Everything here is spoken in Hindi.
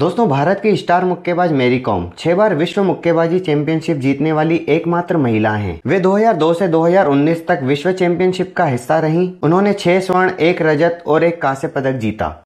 दोस्तों भारत की स्टार मुक्केबाज मेरी कॉम छह बार विश्व मुक्केबाजी चैंपियनशिप जीतने वाली एकमात्र महिला हैं। वे 2002 से 2019 तक विश्व चैंपियनशिप का हिस्सा रहीं। उन्होंने छह स्वर्ण एक रजत और एक कांस्य पदक जीता